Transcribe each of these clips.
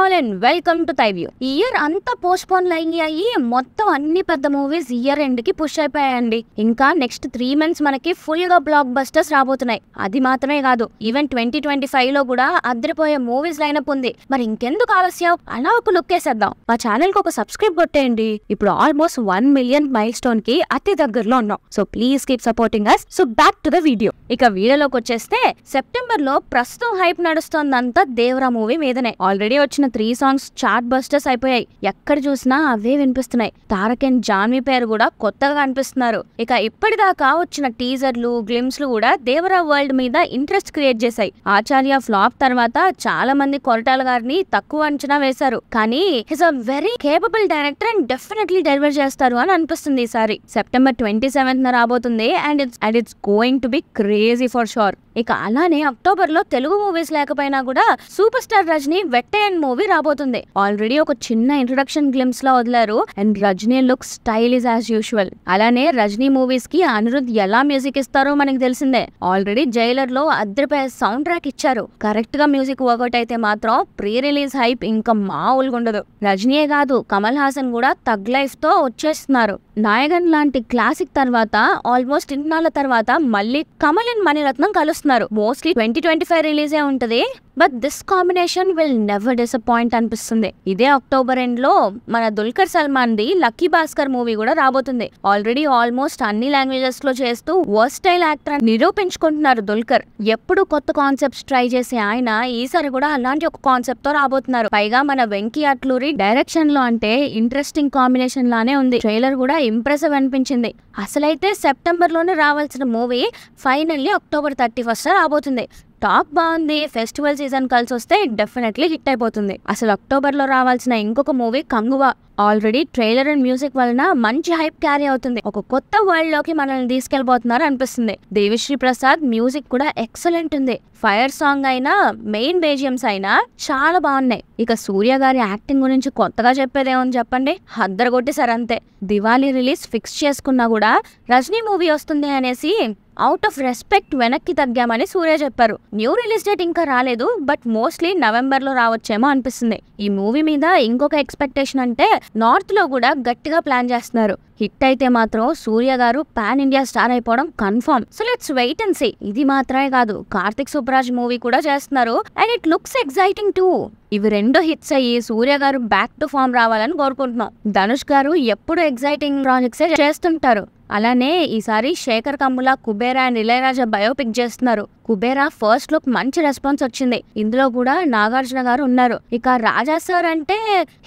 all and welcome to తైవ్యూ ఈ year అంతా పోస్ట్ పోన్ లైంగ్ అయ్యి మొత్తం అన్ని పెద్ద మూవీస్ ఇయర్ ఎండ్ కి పుష్ అయిపోయాయండి ఇంకా నెక్స్ట్ త్రీ మంత్స్ మనకి ఫుల్ గా బ్లాక్ బస్టర్స్ రాబోతున్నాయి అది మాత్రమే కాదు ఈవెన్ ట్వంటీ ట్వంటీ ఫైవ్ లో కూడా అద్దరిపోయే మూవీస్ లైనప్ ఉంది మరి ఇంకెందుకు ఆలస్యం అలా ఒక లుక్ వేసేద్దాం మా ఛానల్ కి ఒక సబ్స్క్రైబ్ కొట్టేయండి ఇప్పుడు almost one million milestone కి అతి దగ్గరలో ఉన్నాం so please keep supporting us so back to the video ఇక వీడియోలోకి వచ్చేస్తే సెప్టెంబర్ లో ప్రస్తుతం హైప్ నడుస్తోందంతా దేవరా మూవీ మీదనే ఆల్రెడీ వచ్చిన త్రీ సాంగ్స్ చార్ట్ బస్టర్స్ అయిపోయాయి ఎక్కడ చూసినా అవే వినిపిస్తున్నాయి తారక్ అండ్ జాన్వి పేరు కూడా కొత్తగా అనిపిస్తున్నారు ఇక ఇప్పటిదాకా వచ్చిన టీజర్లు గ్లిమ్స్లు కూడా దేవరా వరల్డ్ మీద ఇంట్రెస్ట్ క్రియేట్ చేశాయి ఆచార్య ఫ్లాప్ తర్వాత చాలా మంది కొరటాల గారిని తక్కువ అంచనా వేశారు కానీ his a very capable director and definitely deliver చేస్తారు అని అనిపిస్తుంది ఈసారి సెప్టెంబర్ ట్వంటీ సెవెంత్ రాబోతుంది and it's and it's going to be crazy for sure ఇక అలానే అక్టోబర్లో తెలుగు మూవీస్ లేకపోయినా కూడా super star Rajini Vettaiyan movie రాబోతుంది ఆల్రెడీ ఒక చిన్న ఇంట్రొడక్షన్ గ్లిమ్స్ లో వదిలారు and Rajini look style is as usual అలానే రజనీ మూవీస్ కి అనిరుద్ ఎలా మ్యూజిక్ ఇస్తారో మనకి తెలిసిందే ఆల్రెడీ జైలర్ లో అద్దరిపై సౌండ్ ట్రాక్ ఇచ్చారు కరెక్ట్ గా మ్యూజిక్ వర్కౌట్ అయితే మాత్రం ప్రీ రిలీజ్ హైప్ ఇంకా మామూలుగా ఉండదు రజనీయే కాదు కమల్ హాసన్ కూడా తగ్ లైఫ్ తో వచ్చేస్తున్నారు నాయగన్ లాంటి క్లాసిక్ తర్వాత ఆల్మోస్ట్ ఇన్నాళ్ళ తర్వాత మళ్ళీ కమల్ అండ్ మణిరత్నం కలుస్తున్నారు మోస్ట్లీ ట్వంటీ ట్వంటీ ఫైవ్ రిలీజే ఉంటుంది but this combination will never disappoint అనిపిస్తుంది ఇదే అక్టోబర్ ఎండ్ లో మన Dulquer Salmaan the lucky Bhaskar movie కూడా రాబోతుంది ఆల్రెడీ ఆల్మోస్ట్ అన్ని లాంగ్వేజెస్ లో చేస్తూ వర్స్టైల్ యాక్టర్ నిరూపించుకుంటున్నారు దుల్కర్ ఎప్పుడు కొత్త కాన్సెప్ట్స్ ట్రై చేసే ఆయన ఈసారి కూడా అలాంటి ఒక కాన్సెప్ట్ తో రాబోతున్నారు పైగా మన వెంకీ అట్లూరి డైరెక్షన్ లో అంటే ఇంట్రెస్టింగ్ కాంబినేషన్ లానే ఉంది ట్రైలర్ కూడా ఇంప్రెసివ్ అనిపించింది అసలైతే సెప్టెంబర్లోనే రావాల్సిన movie finally October thirty first రాబోతుంది టాప్ బాగుంది ఫెస్టివల్ సీజన్ కలిసి వస్తే డెఫినెట్లీ హిట్ అయిపోతుంది అసలు అక్టోబర్లో రావాల్సిన ఇంకొక movie Kanguva already trailer and music వలన మంచి హైప్ క్యారీ అవుతుంది ఒక కొత్త వరల్డ్ లోకి మనల్ని తీసుకెళ్లిపోతున్నారు అనిపిస్తుంది దేవిశ్రీ ప్రసాద్ మ్యూజిక్ కూడా ఎక్సలెంట్ ఉంది ఫైర్ సాంగ్ అయినా మెయిన్ బేజియమ్స్ అయినా చాలా బాగున్నాయి ఇక సూర్య గారి యాక్టింగ్ గురించి కొత్తగా చెప్పేదేమని చెప్పండి హద్దరు కొట్టేశారు అంతే దివాళీ రిలీజ్ ఫిక్స్ చేసుకున్నా కూడా రజనీ మూవీ వస్తుంది అనేసి అవుట్ ఆఫ్ రెస్పెక్ట్ వెనక్కి తగ్గామని సూర్య చెప్పారు న్యూ రిలీజ్ డేట్ ఇంకా రాలేదు బట్ మోస్ట్లీ నవంబర్లో రావచ్చేమో అనిపిస్తుంది ఈ మూవీ మీద ఇంకొక ఎక్స్పెక్టేషన్ అంటే నార్త్లో కూడా గట్టిగా ప్లాన్ చేస్తున్నారు హిట్ అయితే మాత్రం సూర్య గారు పాన్ ఇండియా స్టార్ అయిపోవడం confirm so let's wait and see ఇది మాత్రమే కాదు కార్తిక్ సుబ్రాజ్ మూవీ కూడా చేస్తున్నారు and it looks exciting too ఇవి రెండు హిట్స్ అయ్యి సూర్య గారు బ్యాక్ టు ఫామ్ రావాలని కోరుకుంటున్నాం ధనుష్ గారు ఎప్పుడు ఎగ్జైటింగ్ ప్రాజెక్ట్స్ చేస్తుంటారు అలానే ఈసారి శేఖర్ కమ్ముల కుబేర అండ్ ఇళయరాజా బయోపిక్ చేస్తున్నారు కుబేరా ఫస్ట్ లుక్ మంచి రెస్పాన్స్ వచ్చింది ఇందులో కూడా నాగార్జున గారు ఉన్నారు ఇక రాజా సార్ అంటే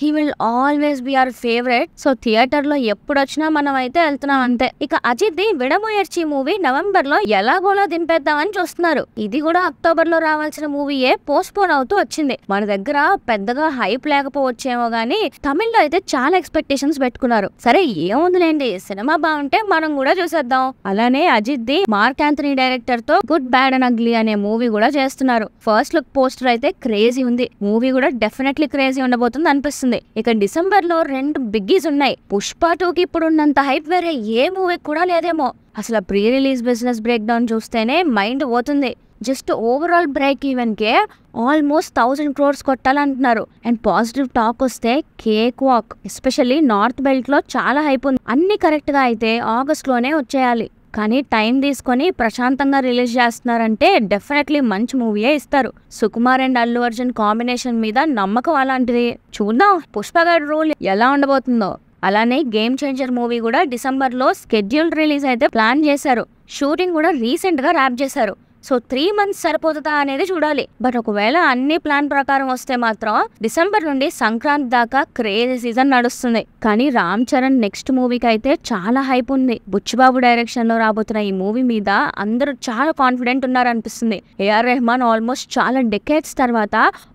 he will always be our favourite so theatre లో ఎప్పుడు వచ్చినా మనం అయితే వెళ్తున్నాం అంతే ఇక Ajith the Vidaamuyarchi movie November లో ఎలాగోలా దింపేద్దామని చూస్తున్నారు ఇది కూడా అక్టోబర్ లో రావాల్సిన మూవీయే పోస్ట్ పోన్ అవుతూ వచ్చింది మన దగ్గర పెద్దగా హైప్ లేకపోవచ్చేమో గానీ తమిళ్లో అయితే చాలా ఎక్స్పెక్టేషన్స్ పెట్టుకున్నారు సరే ఏముందులేండి సినిమా బాగుంటే మనం కూడా చూసేద్దాం అలానే Ajith the Mark Antony director తో గుడ్ బ్యాడ్ అండ్ అగ్లీ అనే మూవీ కూడా చేస్తున్నారు ఫస్ట్ లుక్ పోస్టర్ అయితే క్రేజీ ఉంది మూవీ కూడా డెఫినెట్లీ క్రేజీ ఉండబోతుంది అనిపిస్తుంది ఇక డిసెంబర్ లో రెండు బిగ్గీస్ ఉన్నాయి పుష్ప టూకి ఇప్పుడున్నంత హైప్ వేరే ఏ మూవీ కూడా లేదేమో అసలు pre release business break down చూస్తేనే మైండ్ పోతుంది జస్ట్ ఓవరాల్ బ్రేక్ ఈవెన్కే ఆల్మోస్ట్ థౌజండ్ క్రోర్స్ కొట్టాలంటున్నారు అండ్ పాజిటివ్ టాక్ వస్తే కేక్ వాక్ ఎస్పెషల్లీ నార్త్ బెల్ట్లో చాలా హైప్ ఉంది అన్ని కరెక్ట్గా అయితే ఆగస్ట్లోనే వచ్చేయాలి కానీ టైం తీసుకొని ప్రశాంతంగా రిలీజ్ చేస్తున్నారంటే డెఫినెట్లీ మంచి మూవీయే ఇస్తారు సుకుమార్ అండ్ అల్లు అర్జున్ కాంబినేషన్ మీద నమ్మకం అలాంటిది చూద్దాం పుష్పగాడి రోల్ ఎలా ఉండబోతుందో అలానే గేమ్ చేంజర్ మూవీ కూడా డిసెంబర్లో స్కెడ్యూల్ రిలీజ్ అయితే ప్లాన్ చేశారు షూటింగ్ కూడా రీసెంట్గా ర్యాప్ చేశారు సో త్రీ మంత్స్ సరిపోతుందా అనేది చూడాలి బట్ ఒకవేళ అన్ని ప్లాన్ ప్రకారం వస్తే మాత్రం డిసెంబర్ నుండి సంక్రాంతి దాకా క్రేజీ సీజన్ నడుస్తుంది కానీ రామ్ చరణ్ నెక్స్ట్ మూవీకి అయితే చాలా హైప్ ఉంది బుచ్చుబాబు డైరెక్షన్ లో రాబోతున్న ఈ మూవీ మీద అందరూ చాలా కాన్ఫిడెంట్ ఉన్నారు అనిపిస్తుంది ఏఆర్ రెహమాన్ ఆల్మోస్ట్ చాలా డెకేట్స్ తర్వాత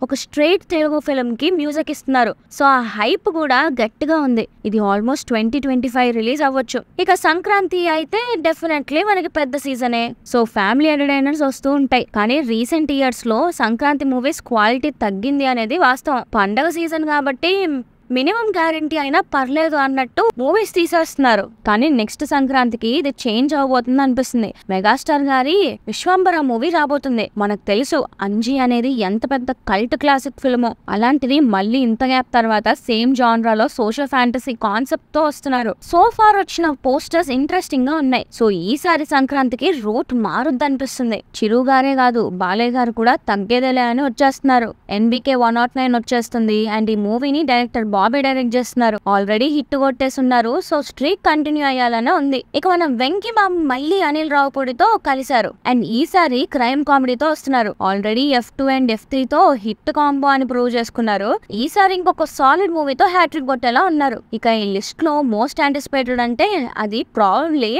ఒక స్ట్రేట్ తెలుగు ఫిల్మ్ కి మ్యూజిక్ ఇస్తున్నారు సో ఆ హైప్ కూడా గట్టిగా ఉంది ఇది almost twenty twenty five release అవ్వచ్చు ఇక సంక్రాంతి అయితే డెఫినెట్లీ మనకి పెద్ద సీజనే సో ఫ్యామిలీ ఎంటర్టైనర్ మూవీస్ వస్తూ ఉంటాయి కానీ రీసెంట్ ఇయర్స్లో సంక్రాంతి మూవీస్ క్వాలిటీ తగ్గింది అనేది వాస్తవం పండగ సీజన్ కాబట్టి మినిమం గ్యారంటీ అయినా పర్లేదు అన్నట్టు మూవీస్ తీసేస్తున్నారు కానీ నెక్స్ట్ సంక్రాంతికి ఇది చేంజ్ అవబోతుంది అనిపిస్తుంది మెగాస్టార్ గారి విశ్వంబర మూవీ రాబోతుంది మనకు తెలుసు అంజీ అనేది ఎంత పెద్ద కల్ట్ క్లాసిక్ ఫిల్మ్ అలాంటిది మళ్ళీ ఇంత గ్యాప్ తర్వాత సేమ్ జాన్రాలో సోషల్ ఫ్యాంటసీ కాన్సెప్ట్ తో వస్తున్నారు సో ఫార్ వచ్చిన పోస్టర్స్ ఇంట్రెస్టింగ్ గా ఉన్నాయి సో ఈసారి సంక్రాంతికి రూట్ మారుద్ది అనిపిస్తుంది చిరు గారే కాదు బాలయ్య గారు కూడా తగ్గేదేలే అని వచ్చేస్తున్నారు ఎన్బికే వన్ నాట్ నైన్ వచ్చేస్తుంది అండ్ ఈ మూవీని డైరెక్టర్ బాబీ డైరెక్ట్ చేస్తున్నారు ఆల్రెడీ హిట్ కొట్టేస్తున్నారు సో స్ట్రీక్ కంటిన్యూ అయ్యాలనే ఉంది ఇక మనం వెంకీ బాబు మళ్ళీ అనిల్ రావుపూడితో కలిశారు అండ్ ఈసారి క్రైమ్ కామెడీతో వస్తున్నారు already F two and F three తో హిట్ కాంబో అని ప్రూవ్ చేసుకున్నారు ఈసారి ఇంకొక సాలిడ్ మూవీతో హ్యాట్రిక్ కొట్టేలా ఉన్నారు ఇక ఈ లిస్ట్ లో మోస్ట్ ఆంటిసిపేటెడ్ అంటే అది ప్రాబ్లీ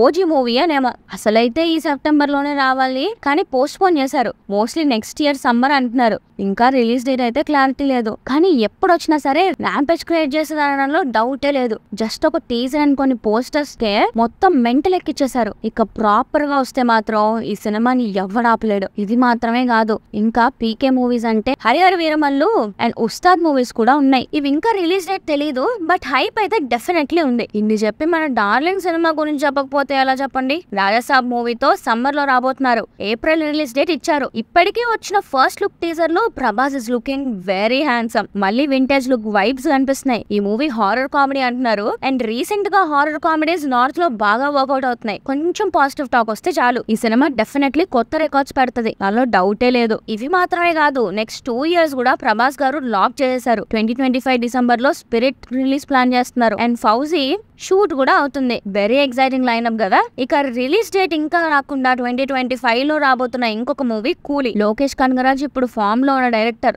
ఓజీ మూవీ అనేమో అసలైతే ఈ సెప్టెంబర్లోనే రావాలి కానీ పోస్ట్ పోన్ చేశారు మోస్ట్లీ నెక్స్ట్ ఇయర్ సమ్మర్ అంటున్నారు ఇంకా రిలీజ్ డేట్ అయితే క్లారిటీ లేదు కానీ ఎప్పుడు వచ్చినా సరే ర్యాంపేజ్ క్రియేట్ చేసేదానంలో డౌటే లేదు జస్ట్ ఒక టీజర్ అండ్ కొన్ని పోస్టర్స్ కే మొత్తం మెంటల్ ఎక్కిచ్చేసారు ఇక ప్రాపర్ గా వస్తే మాత్రం ఈ సినిమాని ఎవడు ఆపలేడు ఇది మాత్రమే కాదు ఇంకా పీకే మూవీస్ అంటే హరిహర వీరమల్లు అండ్ ఉస్తాద్ మూవీస్ కూడా ఉన్నాయి ఇవి ఇంకా రిలీజ్ డేట్ తెలియదు బట్ హైప్ అయితే డెఫినెట్లీ ఉంది ఇన్ని చెప్పి మన డార్లింగ్ సినిమా గురించి చెప్పక లేకపోతే ఎలా చెప్పండి రాజాసాబ్ మూవీతో సమ్మర్ లో రాబోతున్నారు ఏప్రిల్ రిలీజ్ డేట్ ఇచ్చారు ఇప్పటికే వచ్చిన ఫస్ట్ లుక్ టీజర్ లో Prabhas is looking very handsome మళ్ళీ వింటేజ్ లుక్ వైబ్స్ కనిపిస్తున్నాయి ఈ మూవీ హారర్ కామెడీ అంటున్నారు అండ్ రీసెంట్ గా హారర్ కామెడీస్ నార్త్ లో బాగా వర్కౌట్ అవుతున్నాయి కొంచెం పాజిటివ్ టాక్ వస్తే చాలు ఈ సినిమా డెఫినెట్లీ కొత్త రికార్డ్స్ పెడుతుంది దానిలో డౌటే లేదు ఇవి మాత్రమే కాదు నెక్స్ట్ టూ ఇయర్స్ కూడా ప్రభాస్ గారు లాక్ చేసేశారు ట్వంటీ ట్వంటీ ఫైవ్ డిసెంబర్ లో స్పిరిట్ రిలీజ్ ప్లాన్ చేస్తున్నారు అండ్ ఫౌజీ షూట్ కూడా అవుతుంది వెరీ ఎక్సైటింగ్ లైన్ లైనప్ కదా ఇక రిలీజ్ డేట్ ఇంకా రాకుండా ట్వంటీ ట్వంటీ ఫైవ్ లో రాబోతున్న ఇంకొక మూవీ కూలీ లోకేష్ కనగరాజ్ ఇప్పుడు ఫామ్ లో ఉన్న డైరెక్టర్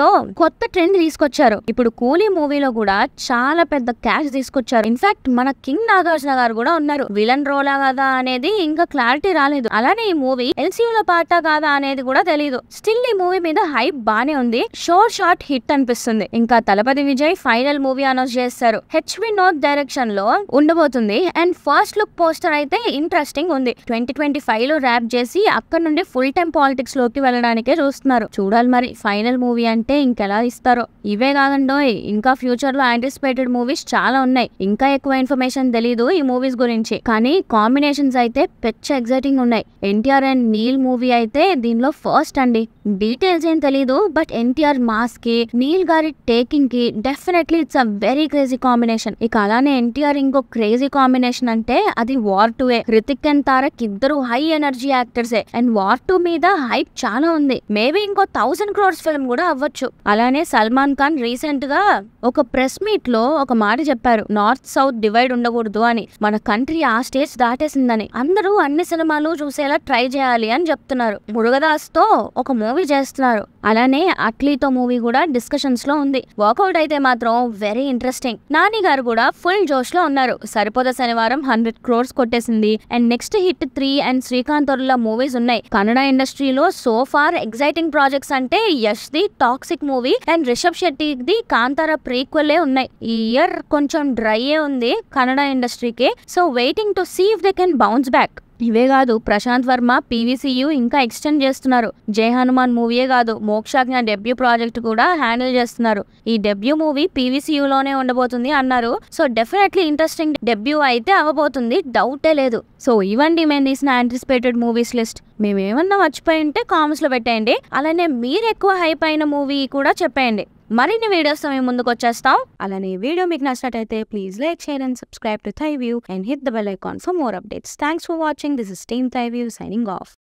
తో కొత్త ట్రెండ్ తీసుకొచ్చారు ఇప్పుడు కూలీ మూవీలో కూడా చాలా పెద్ద క్యాష్ తీసుకొచ్చారు ఇన్ఫాక్ట్ మన కింగ్ నాగార్జున గారు కూడా ఉన్నారు విలన్ రోలా కదా అనేది ఇంకా క్లారిటీ రాలేదు అలానే ఈ మూవీ ఎల్సీయూలో పాట కాదా అనేది కూడా తెలియదు స్టిల్ ఈ మూవీ మీద హైప్ బానే ఉంది షోర్ షార్ట్ హిట్ అనిపిస్తుంది ఇంకా Thalapathy Vijay final movie announce చేస్తారు హెచ్ వినోద్ డైరెక్షన్ లో ఉండబోతుంది and first look look poster అయితే ఇంట్రెస్టింగ్ ఉంది ట్వంటీ ట్వంటీ ఫైవ్ లో ర్యాప్ చేసి అక్కడ నుండి ఫుల్ టైం పాలిటిక్స్ లోకి వెళ్ళడానికే చూస్తున్నారు చూడాలి మరి ఫైనల్ మూవీ అంటే ఇంకెలా ఇస్తారో ఇవే కాదండోయ్ ఇంకా ఫ్యూచర్ లో ఆంటిసిపేటెడ్ మూవీస్ చాలా ఉన్నాయి ఇంకా ఎక్కువ ఇన్ఫర్మేషన్ తెలియదు ఈ మూవీస్ గురించి కానీ కాంబినేషన్స్ అయితే పెచ్చ ఎగ్జైటింగ్ ఉన్నాయి ఎన్టీఆర్ అండ్ నీల్ మూవీ అయితే దీనిలో ఫస్ట్ అండి డీటెయిల్స్ ఏం తెలియదు బట్ ఎన్టీఆర్ మాస్ కి నీల్ గారి టేకింగ్ కి definitely it's a very crazy combination ఇక అలానే ఎన్టీఆర్ ఇంకో క్రేజీ కాంబినేషన్ అంటే అది War two uh Hrithik and Tarak ఇద్దరు high energy actors uh and War two మీద హైప్ చాలా ఉంది మేబీ ఇంకో థౌసండ్ క్రోర్స్ ఫిల్మ్ కూడా అవ్వచ్చు అలానే సల్మాన్ ఖాన్ రీసెంట్ గా ఒక ప్రెస్ మీట్ లో ఒక మాట చెప్పారు నార్త్ సౌత్ డివైడ్ ఉండకూడదు అని మన కంట్రీ ఆ స్టేజ్ దాటేసిందని అందరూ అన్ని సినిమాలు చూసేలా ట్రై చేయాలి అని చెప్తున్నారు మురుగదాస్ తో ఒక మూవీ చేస్తున్నారు అలానే అట్లీతో మూవీ కూడా డిస్కషన్స్లో ఉంది వాకౌట్ అయితే మాత్రం వెరీ ఇంట్రెస్టింగ్ నాని గారు కూడా ఫుల్ జోష్లో ఉన్నారు సరిపోద శనివారం హండ్రెడ్ క్రోర్స్ కొట్టేసింది and next hit three and Srikanth movies ఉన్నాయి కన్నడ ఇండస్ట్రీలో సో ఫార్ ఎక్సైటింగ్ ప్రాజెక్ట్స్ అంటే Yash the Toxic movie and Rishab Shetty the Kantara ప్రీక్వెలే ఉన్నాయి ఈ ఇయర్ కొంచెం డ్రై ఉంది కన్నడ ఇండస్ట్రీకి so waiting to see if they can bounce back ఇవే కాదు ప్రశాంత్ వర్మ పీవీసీయు ఇంకా ఎక్స్టెండ్ చేస్తున్నారు జయ హనుమాన్ మూవీయే కాదు మోక్షాజ్ఞ డెబ్యూ ప్రాజెక్ట్ కూడా హ్యాండిల్ చేస్తున్నారు ఈ డెబ్యూ మూవీ పీవీసీయులోనే ఉండబోతుంది అన్నారు సో డెఫినెట్లీ ఇంట్రెస్టింగ్ డెబ్యూ అయితే అవ్వబోతుంది డౌటే లేదు సో ఇవండి మేము తీసిన యాంటిసిపేటెడ్ మూవీస్ లిస్ట్ మేము ఏమన్నా మర్చిపోయి ఉంటే లో పెట్టేయండి అలానే మీరు ఎక్కువ హైప్ అయిన మూవీ కూడా చెప్పేయండి మరిన్ని వీడియోస్తో మేము ముందుకు వచ్చేస్తాం అలానే వీడియో మీకు నచ్చినట్టయితే please like share and subscribe to thy view and hit the bell icon for more updates thanks for watching this is team thy view signing of